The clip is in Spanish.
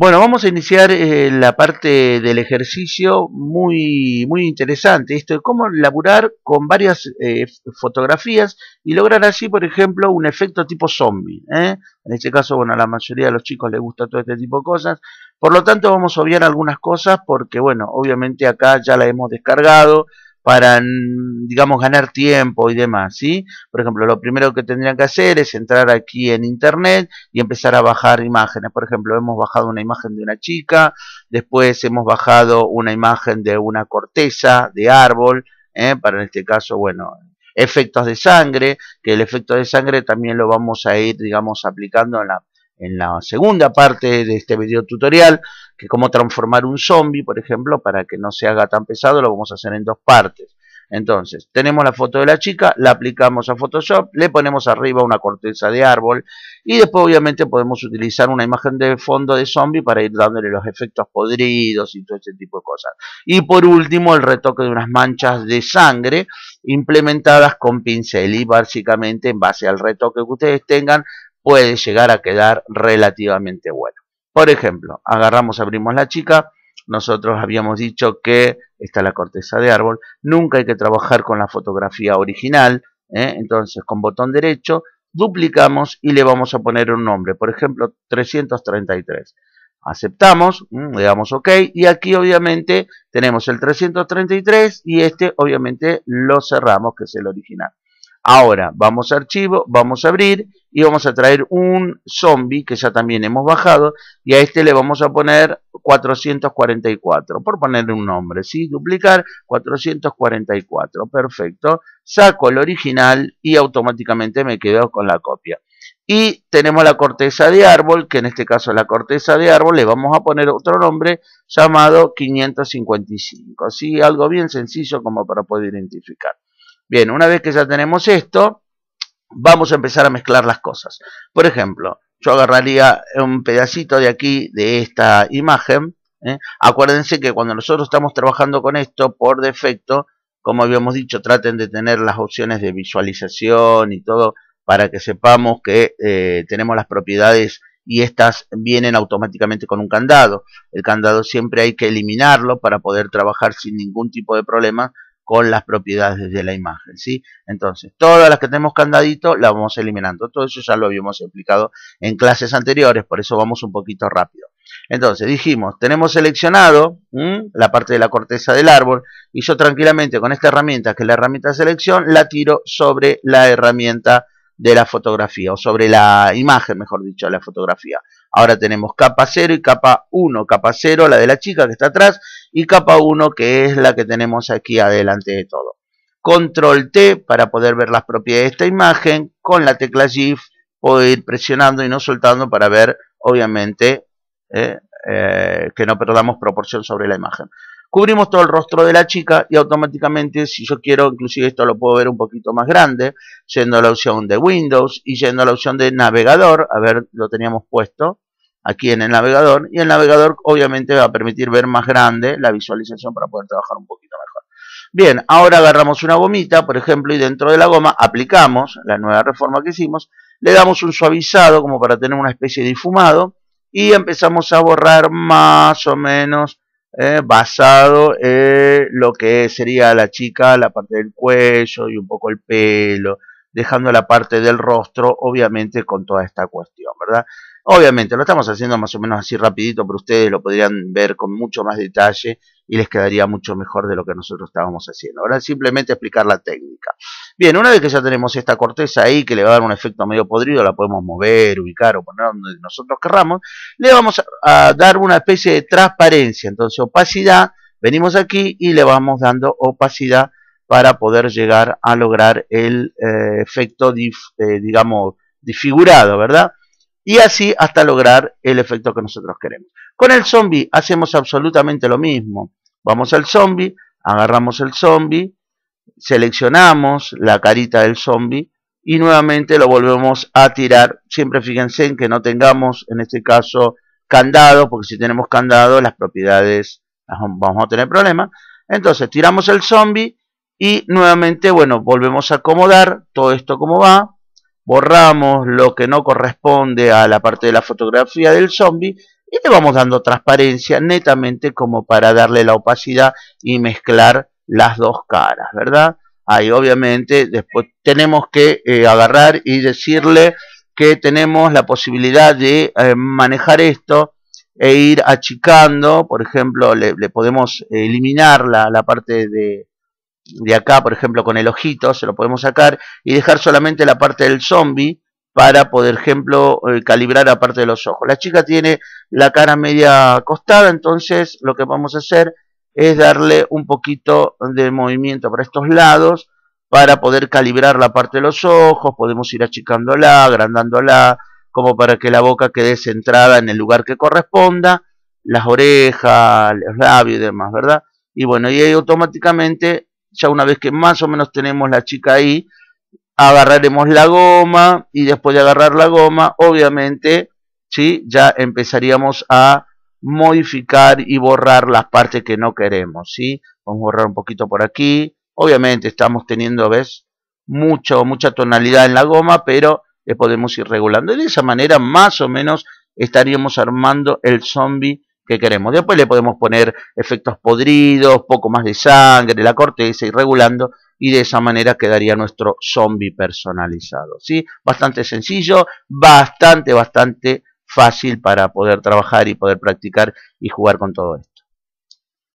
Bueno, vamos a iniciar eh, la parte del ejercicio muy, muy interesante, esto de cómo laburar con varias eh, fotografías y lograr así, por ejemplo, un efecto tipo zombie. ¿eh? En este caso, bueno, a la mayoría de los chicos les gusta todo este tipo de cosas, por lo tanto vamos a obviar algunas cosas porque, bueno, obviamente acá ya la hemos descargado, para, digamos, ganar tiempo y demás, ¿sí? Por ejemplo, lo primero que tendrían que hacer es entrar aquí en internet y empezar a bajar imágenes. Por ejemplo, hemos bajado una imagen de una chica, después hemos bajado una imagen de una corteza de árbol, ¿eh? para en este caso, bueno, efectos de sangre, que el efecto de sangre también lo vamos a ir, digamos, aplicando la, en la segunda parte de este video tutorial, que cómo transformar un zombie, por ejemplo, para que no se haga tan pesado, lo vamos a hacer en dos partes. Entonces, tenemos la foto de la chica, la aplicamos a Photoshop, le ponemos arriba una corteza de árbol y después obviamente podemos utilizar una imagen de fondo de zombie para ir dándole los efectos podridos y todo ese tipo de cosas. Y por último, el retoque de unas manchas de sangre implementadas con pincel y básicamente en base al retoque que ustedes tengan puede llegar a quedar relativamente bueno. Por ejemplo, agarramos, abrimos la chica, nosotros habíamos dicho que está la corteza de árbol, nunca hay que trabajar con la fotografía original, ¿eh? entonces con botón derecho duplicamos y le vamos a poner un nombre, por ejemplo 333. Aceptamos, mm, le damos OK y aquí obviamente tenemos el 333 y este obviamente lo cerramos que es el original. Ahora vamos a archivo, vamos a abrir y vamos a traer un zombie que ya también hemos bajado y a este le vamos a poner 444 por ponerle un nombre, ¿sí? duplicar 444, perfecto saco el original y automáticamente me quedo con la copia y tenemos la corteza de árbol, que en este caso la corteza de árbol le vamos a poner otro nombre llamado 555, ¿sí? algo bien sencillo como para poder identificar. Bien, una vez que ya tenemos esto, vamos a empezar a mezclar las cosas. Por ejemplo, yo agarraría un pedacito de aquí, de esta imagen. ¿eh? Acuérdense que cuando nosotros estamos trabajando con esto, por defecto, como habíamos dicho, traten de tener las opciones de visualización y todo para que sepamos que eh, tenemos las propiedades y estas vienen automáticamente con un candado. El candado siempre hay que eliminarlo para poder trabajar sin ningún tipo de problema con las propiedades de la imagen, ¿sí? Entonces, todas las que tenemos candadito las vamos eliminando. Todo eso ya lo habíamos explicado en clases anteriores, por eso vamos un poquito rápido. Entonces, dijimos, tenemos seleccionado la parte de la corteza del árbol y yo tranquilamente con esta herramienta, que es la herramienta de selección, la tiro sobre la herramienta de la fotografía, o sobre la imagen, mejor dicho, la fotografía. Ahora tenemos capa 0 y capa 1. Capa 0, la de la chica que está atrás, y capa 1, que es la que tenemos aquí adelante de todo. Control T para poder ver las propiedades de esta imagen. Con la tecla Shift puedo ir presionando y no soltando para ver, obviamente, eh, eh, que no perdamos proporción sobre la imagen. Cubrimos todo el rostro de la chica y automáticamente, si yo quiero, inclusive esto lo puedo ver un poquito más grande, yendo a la opción de Windows y yendo a la opción de navegador, a ver, lo teníamos puesto aquí en el navegador, y el navegador obviamente va a permitir ver más grande la visualización para poder trabajar un poquito mejor. Bien, ahora agarramos una gomita, por ejemplo, y dentro de la goma aplicamos la nueva reforma que hicimos, le damos un suavizado como para tener una especie de difumado, y empezamos a borrar más o menos ¿eh? basado en lo que sería la chica, la parte del cuello y un poco el pelo, dejando la parte del rostro, obviamente, con toda esta cuestión, ¿verdad? Obviamente lo estamos haciendo más o menos así rapidito, pero ustedes lo podrían ver con mucho más detalle y les quedaría mucho mejor de lo que nosotros estábamos haciendo. Ahora simplemente explicar la técnica. Bien, una vez que ya tenemos esta corteza ahí, que le va a dar un efecto medio podrido, la podemos mover, ubicar o poner donde nosotros querramos, le vamos a, dar una especie de transparencia, entonces opacidad, venimos aquí y le vamos dando opacidad para poder llegar a lograr el eh, efecto, eh, digamos, disfigurado, ¿verdad? y así hasta lograr el efecto que nosotros queremos. Con el zombie hacemos absolutamente lo mismo. Vamos al zombie, agarramos el zombie, seleccionamos la carita del zombie y nuevamente lo volvemos a tirar. Siempre fíjense en que no tengamos, en este caso, candado, porque si tenemos candado las propiedades vamos a tener problemas. Entonces tiramos el zombie y nuevamente, bueno, volvemos a acomodar todo esto como va borramos lo que no corresponde a la parte de la fotografía del zombie y le vamos dando transparencia netamente como para darle la opacidad y mezclar las dos caras, ¿verdad? Ahí obviamente después tenemos que eh, agarrar y decirle que tenemos la posibilidad de eh, manejar esto e ir achicando, por ejemplo, le, podemos eliminar la parte de, de acá, por ejemplo, con el ojito, se lo podemos sacar y dejar solamente la parte del zombie para, poder ejemplo, eh, calibrar la parte de los ojos. La chica tiene la cara media acostada, entonces lo que vamos a hacer es darle un poquito de movimiento para estos lados para poder calibrar la parte de los ojos, podemos ir achicándola, agrandándola, como para que la boca quede centrada en el lugar que corresponda, las orejas, los labios y demás, ¿verdad? Y bueno, y ahí automáticamente ya una vez que más o menos tenemos la chica ahí, agarraremos la goma y después de agarrar la goma, obviamente, ¿sí? ya empezaríamos a modificar y borrar las partes que no queremos. ¿sí? Vamos a borrar un poquito por aquí. Obviamente estamos teniendo, ¿ves? Mucho, mucha tonalidad en la goma, pero le podemos ir regulando. Y de esa manera más o menos estaríamos armando el zombie que queremos. Después le podemos poner efectos podridos, poco más de sangre, la corteza y regulando y de esa manera quedaría nuestro zombie personalizado. ¿sí? Bastante sencillo, bastante, bastante fácil para poder trabajar y poder practicar y jugar con todo esto.